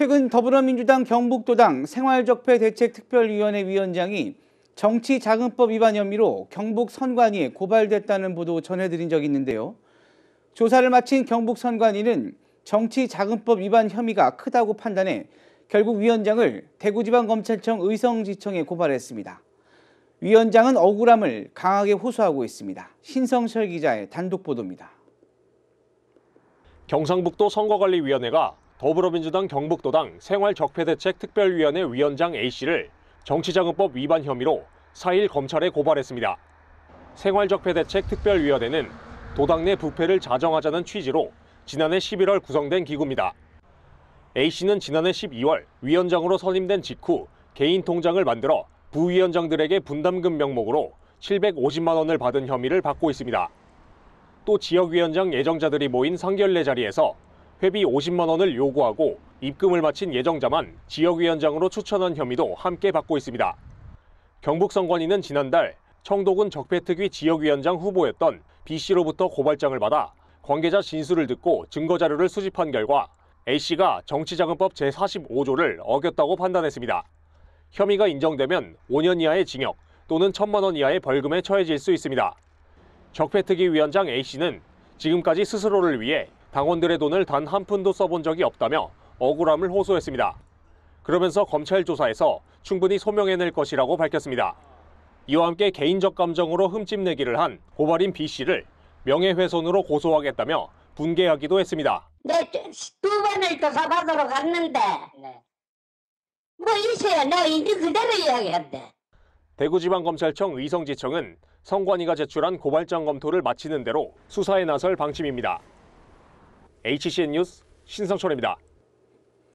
최근 더불어민주당 경북도당 생활적폐대책특별위원회 위원장이 정치자금법 위반 혐의로 경북 선관위에 고발됐다는 보도 전해드린 적이 있는데요. 조사를 마친 경북 선관위는 정치자금법 위반 혐의가 크다고 판단해 결국 위원장을 대구지방검찰청 의성지청에 고발했습니다. 위원장은 억울함을 강하게 호소하고 있습니다. 신성철 기자의 단독 보도입니다. 경상북도 선거관리위원회가 더불어민주당 경북도당 생활적폐대책특별위원회 위원장 A씨를 정치자금법 위반 혐의로 4일 검찰에 고발했습니다. 생활적폐대책특별위원회는 도당 내 부패를 자정하자는 취지로 지난해 11월 구성된 기구입니다. A씨는 지난해 12월 위원장으로 선임된 직후 개인 통장을 만들어 부위원장들에게 분담금 명목으로 750만 원을 받은 혐의를 받고 있습니다. 또 지역위원장 예정자들이 모인 상결례 자리에서 회비 50만 원을 요구하고 입금을 마친 예정자만 지역위원장으로 추천한 혐의도 함께 받고 있습니다. 경북선관위는 지난달 청도군 적폐특위 지역위원장 후보였던 B씨로부터 고발장을 받아 관계자 진술을 듣고 증거자료를 수집한 결과 A씨가 정치자금법 제45조를 어겼다고 판단했습니다. 혐의가 인정되면 5년 이하의 징역 또는 1천만 원 이하의 벌금에 처해질 수 있습니다. 적폐특위 위원장 A씨는 지금까지 스스로를 위해 당원들의 돈을 단 한 푼도 써본 적이 없다며 억울함을 호소했습니다. 그러면서 검찰 조사에서 충분히 소명해낼 것이라고 밝혔습니다. 이와 함께 개인적 감정으로 흠집내기를 한 고발인 B 씨를 명예훼손으로 고소하겠다며 분개하기도 했습니다. 내두 네, 번을 조사받으러 갔는데 네. 뭐 이세야 내 이제 그대로 이야기한대. 대구지방검찰청 의성지청은 성관위가 제출한 고발장 검토를 마치는 대로 수사에 나설 방침입니다. HCN 뉴스 신성철입니다.